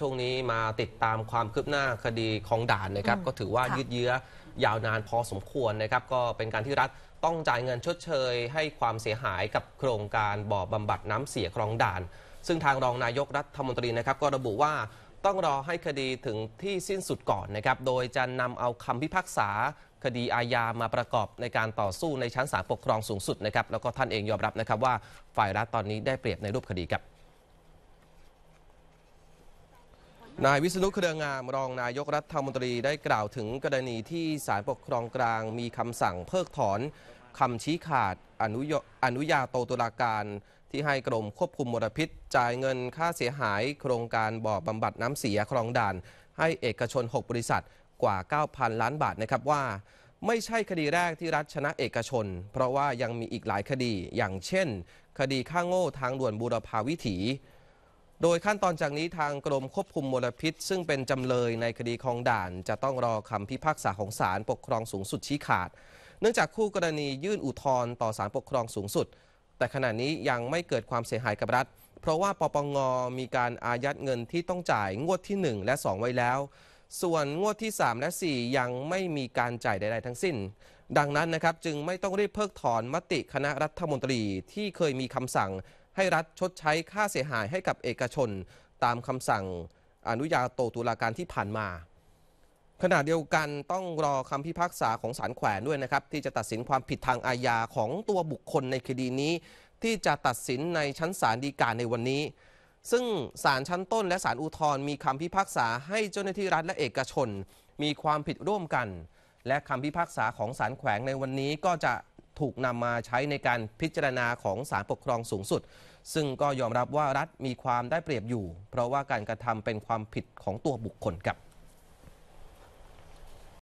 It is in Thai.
ช่วงนี้มาติดตามความคืบหน้าคดีของด่านนะครับก็ถือว่ายืดเยื้อยาวนานพอสมควรนะครับก็เป็นการที่รัฐต้องจ่ายเงินชดเชย ให้ความเสียหายกับโครงการบ่อบำบัดน้ำเสียคลองด่าน ซึ่งทางรองนายกรัฐมนตรีนะครับ ก็ระบุว่าต้องรอให้คดีถึงที่สิ้นสุดก่อนนะครับโดยจะนำเอาคำพิพากษาคดีอาญามาประกอบในการต่อสู้ในชั้นศาลปกครองสูงสุดนะครับแล้วก็ท่านเองยอมรับนะครับ ว่าฝ่ายรัฐตอนนี้ได้เปรียบในรูปคดีครับนายวิษณุเครืองามรองนายกรัฐมนตรี ได้กล่าวถึงกรณีที่ศาลปกครองกลางมีคำสั่งเพิกถอนคำชี้ขาด อนุอนุญาโตตุลาการ ที่ให้กรมควบคุมมลพิษ จ่ายเงินค่าเสียหายโครงการบ่อบำบัดน้ำเสียคลองด่าน ให้เอกชน 6 บริษัทกว่า 9,000 ล้านบาทนะครับว่า ไม่ใช่คดีแรกที่รัฐชนะเอกชน เพราะว่ายังมีอีกหลายคดีอย่างเช่น คดีค่าโง่ทางด่วนบูรพาวิถีโดยขั้นตอนจากนี้ทางกรมควบคุมมลพิษ ซึ่งเป็นจำเลยในคดีคลองด่าน จะต้องรอคำพิพากษาของศาลปกครองสูงสุดชี้ขาด เนื่องจากคู่กรณียื่นอุทธรณ์ต่อศาลปกครองสูงสุด แต่ขณะนี้ยังไม่เกิดความเสียหายกับรัฐ เพราะว่าปปงมีการอายัดเงินที่ต้องจ่ายงวดที่ 1 และ 2 ไว้แล้ว ส่วนงวดที่ 3 และ 4 ยังไม่มีการจ่ายใดๆทั้งสิ้น ดังนั้นนะครับจึงไม่ต้องรีบเพิกถอนมติคณะรัฐมนตรีที่เคยมีคำสั่งให้รัฐชดใช้ค่าเสียหายให้กับเอกชนตามคำสั่งอนุญาโตตุลาการที่ผ่านมาขณะเดียวกันต้องรอคำพิพากษาของศาลแขวนด้วยนะครับ ที่จะตัดสินความผิดทางอาญาของตัวบุคคลในคดีนี้ ที่จะตัดสินในชั้นศาลฎีกาในวันนี้ ซึ่งศาลชั้นต้น และศาลอุทธรมีคำพิพากษาให้เจ้าหน้าที่รัฐและเอกชน มีความผิดร่วมกัน และคำพิพากษาของศาลแขวงในวันนี้ก็จะถูกนำมาใช้ในการพิจารณาของศาลปกครองสูงสุด ซึ่งก็ยอมรับว่ารัฐมีความได้เปรียบอยู่ เพราะว่าการกระทำเป็นความผิดของตัวบุคคลครับ